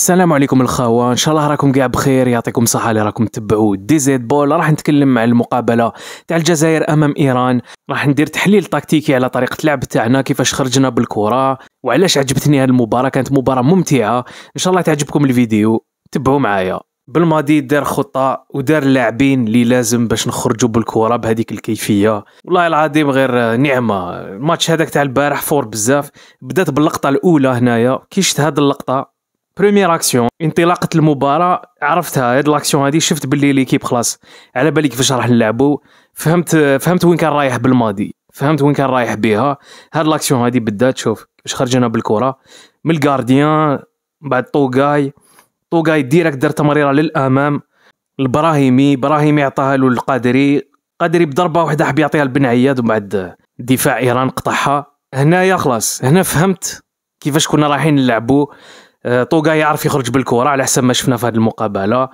السلام عليكم الخوة ان شاء الله راكم كاع بخير يعطيكم الصحة اللي راكم تبعوا دي زيد بول راح نتكلم على المقابلة تاع الجزائر امام ايران راح ندير تحليل تكتيكي على طريقة اللعب تاعنا كيفاش خرجنا بالكرة وعلاش عجبتني هذه المباراه كانت مباراة ممتعة ان شاء الله تعجبكم الفيديو تبعوا معايا بالماضي دار خطة ودار اللاعبين اللي لازم باش نخرجوا بالكرة بهذيك الكيفية والله العظيم غير نعمة الماتش هذاك تاع البارح فور بزاف بدات باللقطة الأولى هنايا كي شفت هذه اللقطة بروميير اكسيون انطلاقه المباراه عرفتها هاد لاكسيون هادي شفت باللي ليكيب خلاص على بالي كيفاش راح نلعبوا فهمت فهمت وين كان رايح بالماضي فهمت وين كان رايح بها هاد لاكسيون هادي بالذات شوف باش خرجنا بالكره من الكارديان بعد طوغاي طوغاي ديريكت دار تمريره للامام البراهيمي براهيمي عطاها له القادري قادري بضربه واحده حب يعطيها لبن عياد ومن بعد دفاع ايران قطعها هنايا خلاص هنا فهمت كيفاش كنا رايحين نلعبوا آه، طوغا يعرف يخرج بالكره على حسب ما شفنا في هذه المقابله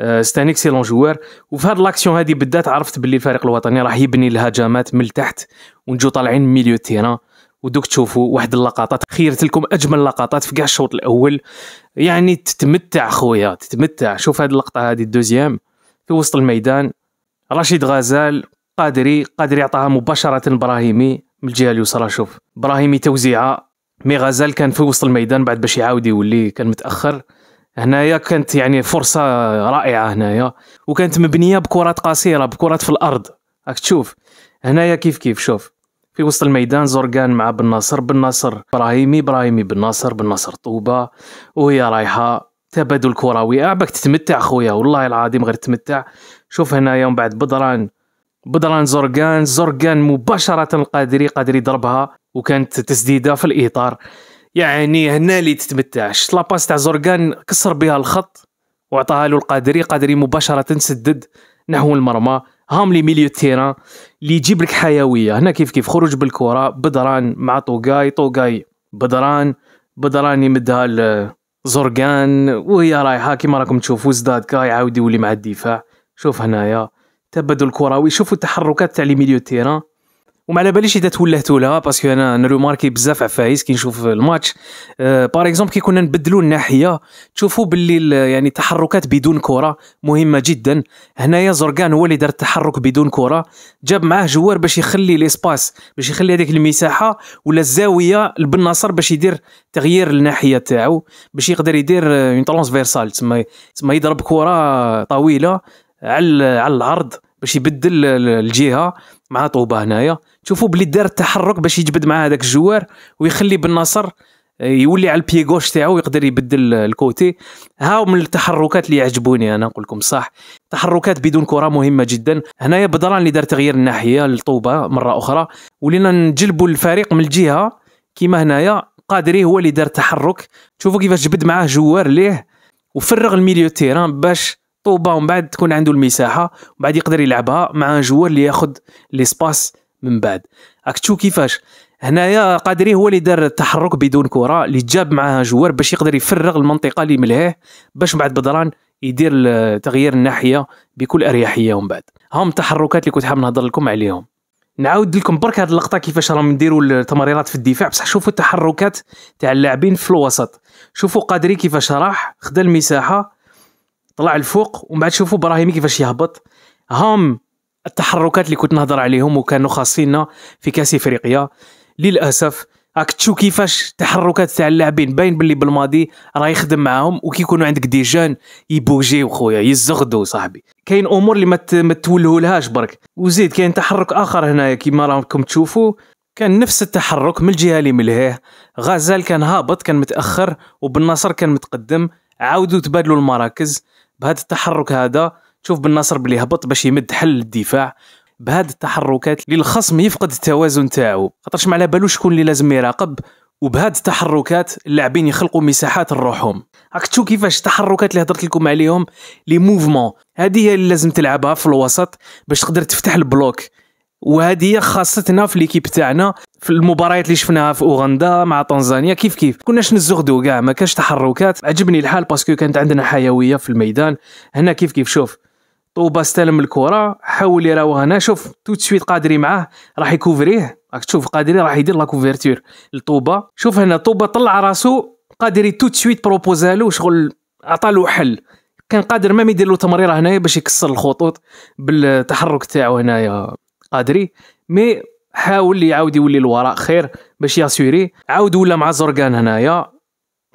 آه، ستان اكسيلون جوار وفي هذه لاكسيون هذه بالذات عرفت باللي الفريق الوطني راح يبني الهجمات من التحت ونجو طالعين من ميليو تيرا ودوك تشوفوا واحد اللقطات خيرت لكم اجمل لقطات في كاع الشوط الاول يعني تتمتع خويا تتمتع شوف هذه اللقطه هذه الدوزيام في وسط الميدان رشيد غزال قادري قادري يعطاها مباشره ابراهيمي من الجهه اليسرى شوف ابراهيمي توزيعه مي غزال كان في وسط الميدان بعد باش يعاود يولي كان متاخر هنايا كانت يعني فرصه رائعه هنايا وكانت مبنيه بكرات قصيره بكرات في الارض راك تشوف هنايا كيف كيف شوف في وسط الميدان زرقان مع بن ناصر بن ناصر ابراهيمي ابراهيمي بن ناصر بن ناصر طوبه وهي رايحه تبادل كروي عباك تتمتع خويا والله العظيم غير تتمتع شوف هنايا ومن بعد بدران بدران زرقان زرقان مباشره القادري قادري ضربها وكانت تسديده في الاطار يعني هنا اللي تتمتعش لاباس تاع زورغان كسر بها الخط وعطاها له القادري قادري مباشره سدد نحو المرمى هام لي ميليو تيران اللي يجيب لك حيويه هنا كيف كيف خروج بالكره بدران مع طوغاي طوغاي بدران بدران يمدها لزورغان وهي رايحه كيما راكم تشوفوا زداد كا يعاود يولي مع الدفاع شوف هنايا تبادل كروي شوفوا التحركات تاع لي ميليو تيران وما على باليش اذا تولهتو لها باسكو انا نروماركي بزاف عفايس كي نشوف الماتش بار آه، اكزومبل كي كنا نبدلوا الناحيه تشوفوا باللي يعني تحركات بدون كره مهمه جدا هنايا زرقان هو اللي دار التحرك بدون كره جاب معاه جوار باش يخلي ليسباس باش يخلي هذيك المساحه ولا الزاويه لبن ناصر باش يدير تغيير الناحيه تاعو باش يقدر يدير اون آه، ترونسفيرسال تسمى تسمى يضرب كره طويله على على العرض باش يبدل الجهه مع طوبه هنايا شوفوا بلي دار التحرك باش يجبد مع هذاك الجوار ويخلي بن نصر آه، يولي على البي غوش تاعو ويقدر يبدل الكوتي ها من التحركات اللي يعجبوني انا نقول لكم صح تحركات بدون كره مهمه جدا هنايا بدران اللي دار تغيير الناحيه للطوبه مره اخرى ولينا نجلبوا الفريق من الجهه كيما هنايا قادري هو اللي دار تحرك شوفوا كيفاش جبد معاه جوار ليه وفرغ الميليو تيران باش طوبا ومن بعد تكون عنده المساحه ومن بعد يقدر يلعبها مع جوار اللي ياخذ ليسباس من بعد راك تشوف كيفاش هنايا قادري هو اللي دار التحرك بدون كره اللي جاب معها جوار باش يقدر يفرغ المنطقه اللي ملهاه باش من بعد بدران يدير تغيير الناحيه بكل اريحيه ومن بعد هم التحركات اللي كنت حاب نهضر لكم عليهم نعاود لكم برك هذه اللقطه كيفاش راهم نديروا التمريرات في الدفاع بصح شوفوا التحركات تاع اللاعبين في الوسط شوفوا قادري كيفاش راح خدا المساحه طلع الفوق ومن بعد شوفوا ابراهيمي كيفاش يهبط هام التحركات اللي كنت نهضر عليهم وكانوا خاصيننا في كاس افريقيا للاسف راك تشوف كيفاش التحركات تاع اللاعبين باين باللي بالماضي راه يخدم معاهم وكيكونوا عندك دي جان يبوجيو خويا يزغدو صاحبي كاين امور اللي ما تولهولهاش برك وزيد كاين تحرك اخر هنا كيما راكم تشوفوا كان نفس التحرك من الجهه اللي ملهيه غزال كان هابط كان متاخر وبالنصر كان متقدم عاودوا تبادلوا المراكز بهذا التحرك هذا تشوف بن بلي هبط باش يمد حل للدفاع بهاد التحركات اللي الخصم يفقد التوازن تاعو خاطرش ما على بالو شكون اللي لازم يراقب وبهاد التحركات اللاعبين يخلقوا مساحات لروحهم راك تشوف كيفاش التحركات اللي هضرت لكم عليهم لي موفمون هذه هي اللي لازم تلعبها في الوسط باش تقدر تفتح البلوك وهذه خاصتنا في ليكيب تاعنا في المباريات اللي شفناها في اوغندا مع تنزانيا كيف كيف كناش نزغدو كاع ما كاش تحركات عجبني الحال باسكو كانت عندنا حيويه في الميدان هنا كيف كيف شوف طوبا استلم الكره حاول يراوها هنا شوف تو سويت قادري معاه راح يكوفريه راك تشوف قادري راح يدير لا كوفرتور لطوبا شوف هنا طوبا طلع راسو قادري تو سويت بروبوزالو شغل عطى له حل كان قادر ما يدير له تمريره هنايا باش يكسر الخطوط بالتحرك تاعو هنايا قادري مي حاول يعاود يولي للوراء خير باش ياسوري عاود ولا مع زرقان هنايا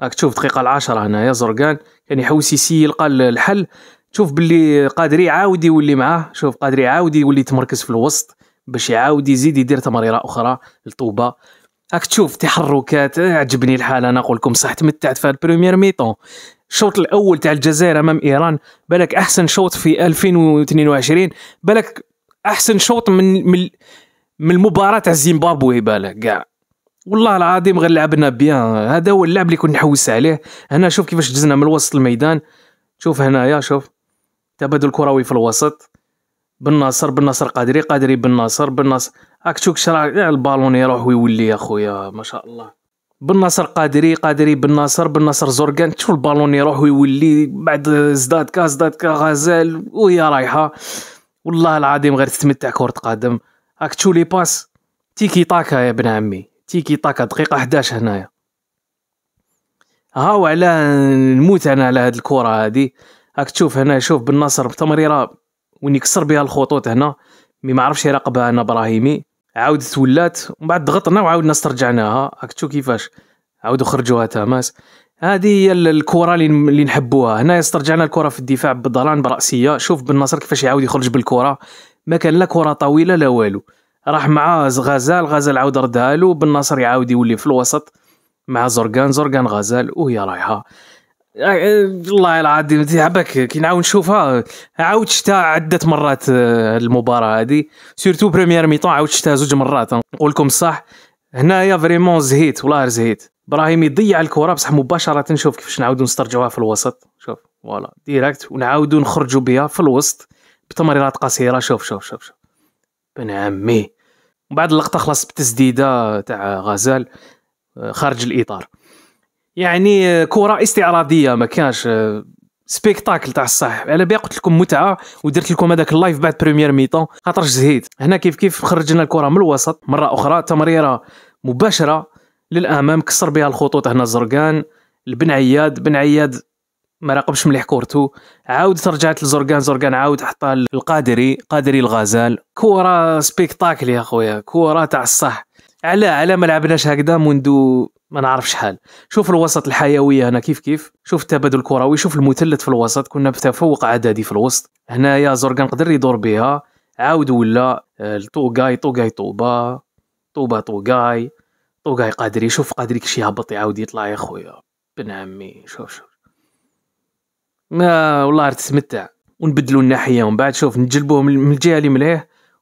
راك تشوف دقيقه العاشرة هنايا زرقان كان يعني يحوس يسي يلقى الحل تشوف باللي قادر يعاود يولي معاه شوف قادر يعاود يولي يتمركز في الوسط باش يعاود يزيد يدير تمريره اخرى لطوبه راك تشوف تحركات آه، عجبني الحال انا نقول لكم صح تمتعت في البريمير ميطون الشوط الاول تاع الجزائر امام ايران بالك احسن شوط في 2022 بالك احسن شوط من من من المباراه تاع زيمبابوي بالك كاع والله العظيم غير لعبنا بيان هذا هو اللعب اللي كنت نحوس عليه هنا شوف كيفاش دزنا من وسط الميدان شوف هنايا شوف تبادل كروي في الوسط بن ناصر بن ناصر قادري قادري بن ناصر بن ناصر هاك تشوف شرع إيه، البالون يروح ويولي يا خويا ما شاء الله بن ناصر قادري قادري بن ناصر بن ناصر زرقان تشوف البالون يروح ويولي بعد زداد كا زداد كا غزال وهي رايحه والله العظيم غير تتمتع كره قدم راك لي باس تيكي طاكا يا ابن عمي تيكي طاكا دقيقه 11 هنايا هاو على نموت انا على هاد الكره هادي راك تشوف هنا شوف بن نصر بتمريره وين يكسر بها الخطوط هنا مي ما عرفش يراقبها انا ابراهيمي عاودت ولات ومن بعد ضغطنا وعاودنا استرجعناها راك تشوف كيفاش عاودوا خرجوها تماس هذه هي الكره اللي نحبوها هنا استرجعنا الكره في الدفاع بالظلام براسيه شوف بن نصر كيفاش يعاود يخرج بالكره ما كان لا كره طويله لا والو راح مع غزال غزال عاود ردها له بن نصر يعاود يولي في الوسط مع زرقان زرقان غزال وهي رايحه والله آه، العظيم عباك كي نعاود نشوفها عاود شتها عده مرات آه، المباراه هذه سورتو بريمير ميطون عاود شتها زوج مرات نقول لكم صح هنايا فريمون زهيت والله زهيت ابراهيم يضيع الكره بصح مباشره نشوف كيفاش نعاودو نسترجعوها في الوسط شوف فوالا ديريكت ونعاودو نخرجوا بها في الوسط بتمريرات قصيره شوف شوف شوف شوف بن عمي بعد اللقطه خلاص بتسديده تاع غزال خارج الاطار يعني كره استعراضيه ما كانش سبيكتاكل تاع الصح على بها قلت لكم متعه ودرت لكم هذاك اللايف بعد بريمير ميتون خاطر زهيد هنا كيف كيف خرجنا الكره من الوسط مره اخرى تمريره مباشره للامام كسر بها الخطوط هنا زرقان البن عياد بن عياد ما راقبش مليح كورتو عاود رجعت لزرقان زرقان عاود حطها للقادري قادري الغزال كوره سبيكتاكل يا خويا كوره تاع الصح على على ما لعبناش هكذا منذ ما نعرف شحال شوف الوسط الحيويه هنا كيف كيف شوف التبادل الكروي شوف المثلث في الوسط كنا بتفوق عددي في الوسط هنايا زرقان قدر يدور بها عاود ولا آه، لطوغاي طوغاي طوبا طوبا طوغاي طوغاي قادري شوف قادري كشي يهبط يعاود يطلع يا خويا بن عمي شوف شوف ما والله تتمتع ونبدلوا الناحيه ومن بعد شوف نجلبوه من الجهه اللي مليه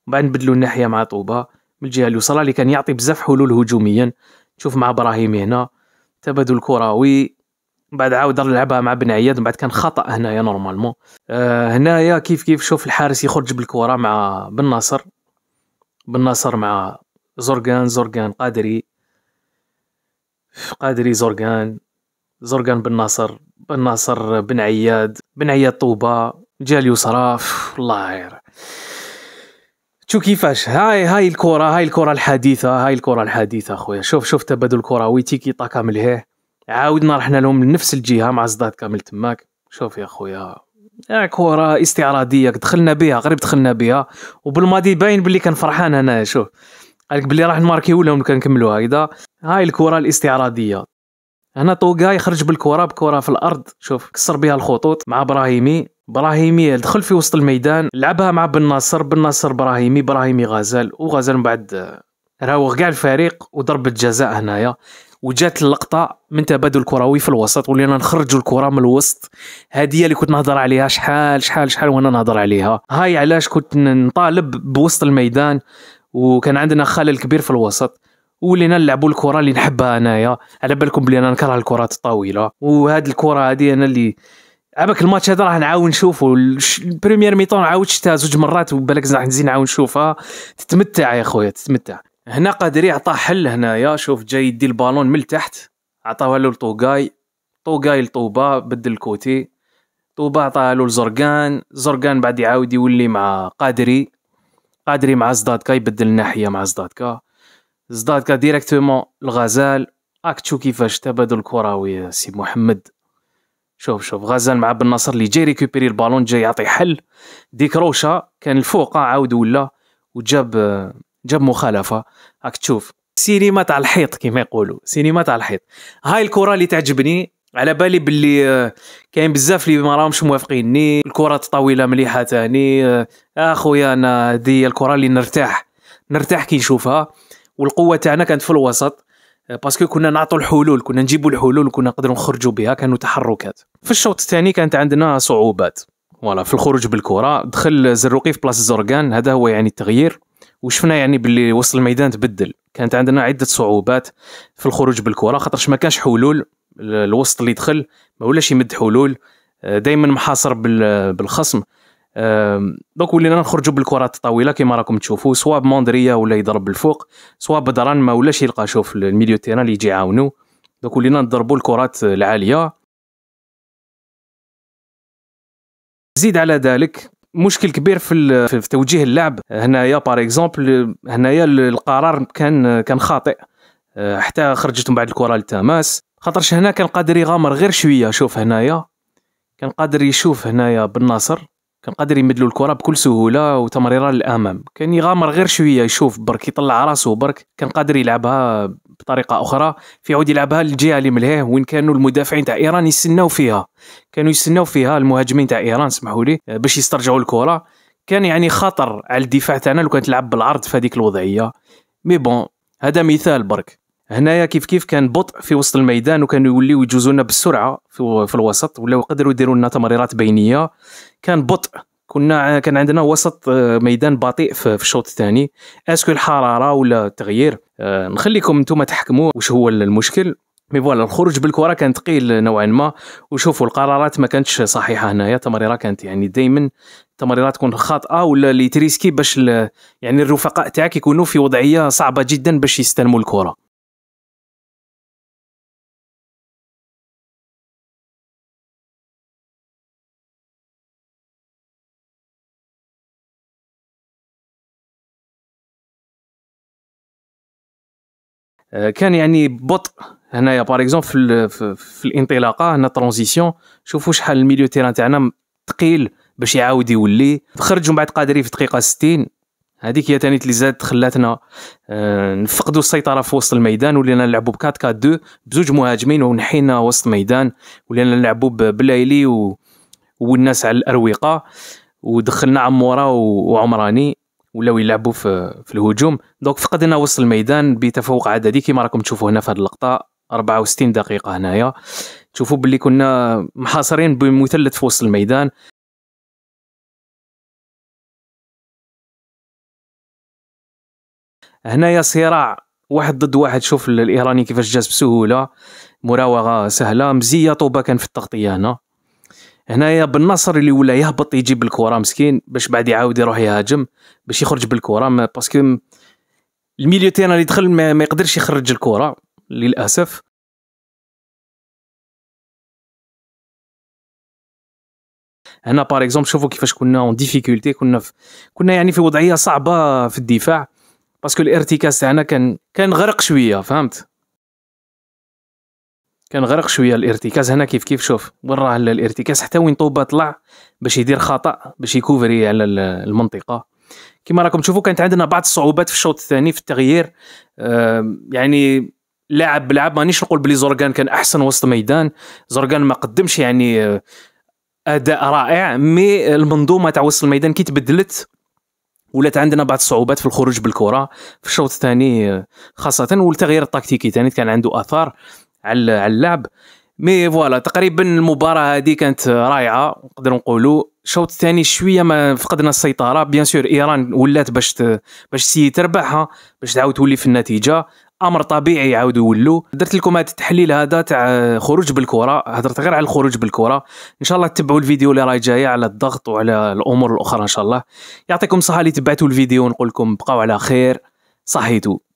ومن بعد نبدلوا الناحيه مع طوبه من الجهه اللي وصلها اللي كان يعطي بزاف حلول هجوميا تشوف مع ابراهيم هنا تبادل كروي من بعد عاود لعبها مع بن عياد من بعد كان خطا هنايا نورمالمون آه هنايا كيف كيف شوف الحارس يخرج بالكره مع بن ناصر بن ناصر مع زرقان زرقان قادري قادري زرقان زرقان بن ناصر بن ناصر بن عياد بن عياد طوبة جاليو اليسرى الله غير شو كيفاش هاي هاي الكرة هاي الكرة الحديثة هاي الكرة الحديثة خويا شوف شوف تبادل الكورة ويتيكي طاكا من لهيه عاودنا رحنا لهم لنفس الجهة مع زداد كامل تماك شوف يا خويا كرة استعراضية دخلنا بها غريب دخلنا بها وبالماضي باين بلي كان فرحان انا شوف قالك بلي راح نماركيو لهم كنكملوا هكذا هاي الكرة الاستعراضية هنا طوقا يخرج بالكره بكره في الارض شوف كسر بها الخطوط مع ابراهيمي ابراهيمي دخل في وسط الميدان لعبها مع بن ناصر بن ناصر ابراهيمي ابراهيمي غزال وغزال من بعد راوغ كاع الفريق وضربة جزاء هنايا وجات اللقطة من تبادل كروي في الوسط ولينا نخرجوا الكرة من الوسط هذه اللي كنت نهضر عليها شحال شحال شحال وانا نهضر عليها هاي علاش كنت نطالب بوسط الميدان وكان عندنا خلل كبير في الوسط ولينا نلعبوا الكره اللي نحبها انايا على بالكم بلي انا نكره الكرات الطويله وهذه الكره هادي انا اللي عباك الماتش هذا راه نعاود نشوفو البريمير ميطون عاود شفتها زوج مرات وبالك راح نزيد نعاود نشوفها تتمتع يا خويا تتمتع هنا قادري عطاه حل هنايا شوف جاي يدي البالون من تحت عطاه له لطوغاي طوغاي لطوبا بدل الكوتي طوبا عطاه له لزرقان زرقان بعد يعاود يولي مع قادري قادري مع زدادكا يبدل الناحيه مع زدادكا كا ديريكتومون الغزال راك تشوف كيفاش تبادل كروي سي محمد شوف شوف غزال مع بن نصر اللي جاي ريكوبيري البالون جاي يعطي حل ديك روشا كان الفوق عاود ولا وجاب جاب مخالفه راك تشوف سينما تاع الحيط كيما يقولوا سينما تاع الحيط هاي الكره اللي تعجبني على بالي باللي آه، كاين بزاف اللي ما راهمش موافقيني الكره طويله مليحه تاني اخويا آه، آه، انا دي الكره اللي نرتاح نرتاح كي نشوفها والقوه تاعنا كانت في الوسط باسكو آه، كنا نعطوا الحلول كنا نجيبوا الحلول وكنا نقدروا نخرجوا بها كانوا تحركات في الشوط الثاني كانت عندنا صعوبات فوالا في الخروج بالكره دخل زروقي في بلاصه زرقان هذا هو يعني التغيير وشفنا يعني باللي وسط الميدان تبدل كانت عندنا عده صعوبات في الخروج بالكره خاطرش ما كانش حلول الوسط اللي دخل ما ولاش يمد حلول آه، دائما محاصر بالخصم دونك ولينا نخرجوا بالكرات الطويله كما راكم تشوفوا سوا بموندريا ولا يضرب الفوق سوا بدران ما ولاش يلقى شوف الميليو تيران اللي يجي يعاونو دونك ولينا نضربوا الكرات العاليه زيد على ذلك مشكل كبير في في توجيه اللعب هنايا بار اكزومبل هنايا القرار كان كان خاطئ أه، حتى خرجت من بعد الكره للتماس خاطرش هنا كان قادر يغامر غير شويه شوف هنايا كان قادر يشوف هنايا بن كان قادر يمدلو الكره بكل سهوله وتمريره للامام كان يغامر غير شويه يشوف برك يطلع راسو برك كان قادر يلعبها بطريقه اخرى في عود يلعبها للجهه اللي ملهيه وين كانوا المدافعين تاع ايران يستناو فيها كانوا يستناو فيها المهاجمين تاع ايران سمحوا لي باش يسترجعوا الكره كان يعني خطر على الدفاع تاعنا لو كانت تلعب بالعرض في هذيك الوضعيه مي بون هذا مثال برك هنايا كيف كيف كان بطء في وسط الميدان وكانوا يوليو يجوزوا لنا بالسرعه في, في الوسط ولاو يقدروا يديروا لنا تمريرات بينيه كان بطء كنا كان عندنا وسط آه، ميدان بطيء في الشوط الثاني اسكو الحراره ولا التغيير آه، نخليكم انتم تحكموا واش هو المشكل مي فوالا الخروج بالكره كان ثقيل نوعا ما وشوفوا القرارات ما كانتش صحيحه هنايا التمريره كانت يعني دائما التمريرات تكون خاطئه ولا اللي تريسكي باش يعني الرفقاء تاعك يكونوا في وضعيه صعبه جدا باش يستلموا الكره آه، كان يعني بطء هنايا باغ اكزومبل في, في, الانطلاقه هنا ترانزيسيون شوفوا شحال الميليو تيران تاعنا ثقيل باش يعاود يولي خرج من بعد قادري في دقيقه 60 هذيك هي ثاني اللي زادت خلاتنا آه، نفقدوا السيطره في وسط الميدان ولينا نلعبوا ب 4 4 2 بزوج مهاجمين ونحينا وسط الميدان ولينا نلعبوا بلايلي و... والناس على الاروقه ودخلنا عموره وعمراني ولاو يلعبوا في, في الهجوم دونك فقدنا وسط الميدان بتفوق عددي كما راكم تشوفوا هنا في هذه اللقطه 64 دقيقه هنايا تشوفوا باللي كنا محاصرين بمثلث في وسط الميدان هنايا صراع واحد ضد واحد شوف الايراني كيفاش جاز بسهوله مراوغه سهله مزيه طوبه كان في التغطيه هنا هنايا بن نصر اللي ولا يهبط يجيب الكره مسكين باش بعد يعاود يروح يهاجم باش يخرج بالكره باسكو الميليو تاعنا اللي دخل ما, ما يقدرش يخرج الكره للاسف هنا بار اكزومبل شوفوا كيفاش كنا اون ديفيكولتي كنا في كنا يعني في وضعيه صعبه في الدفاع باسكو الارتكاز تاعنا كان كان غرق شويه فهمت كان غرق شويه الارتكاز هنا كيف كيف شوف وين راه الارتكاز حتى وين طوبه طلع باش يدير خطا باش يكوفري على المنطقه كما راكم تشوفوا كانت عندنا بعض الصعوبات في الشوط الثاني في التغيير يعني لاعب بلعب مانيش نقول بلي زورغان كان احسن وسط ميدان زورغان ما قدمش يعني آه، اداء رائع مي المنظومه تاع وسط الميدان كي تبدلت ولات عندنا بعض الصعوبات في الخروج بالكره في الشوط الثاني آه، خاصه والتغيير التكتيكي ثاني كان عنده اثار على على اللعب مي فوالا تقريبا المباراه هذه كانت رائعه نقدر نقولوا الشوط الثاني شويه ما فقدنا السيطره بيان سور ايران ولات باش باش سي تربحها باش تعاود تولي في النتيجه امر طبيعي يعاودوا يولوا درت لكم هذا التحليل هذا تاع خروج بالكره هضرت غير على الخروج بالكره ان شاء الله تتبعوا الفيديو اللي راهي جايه على الضغط وعلى الامور الاخرى ان شاء الله يعطيكم الصحه اللي تبعتوا الفيديو ونقول لكم بقاو على خير صحيتوا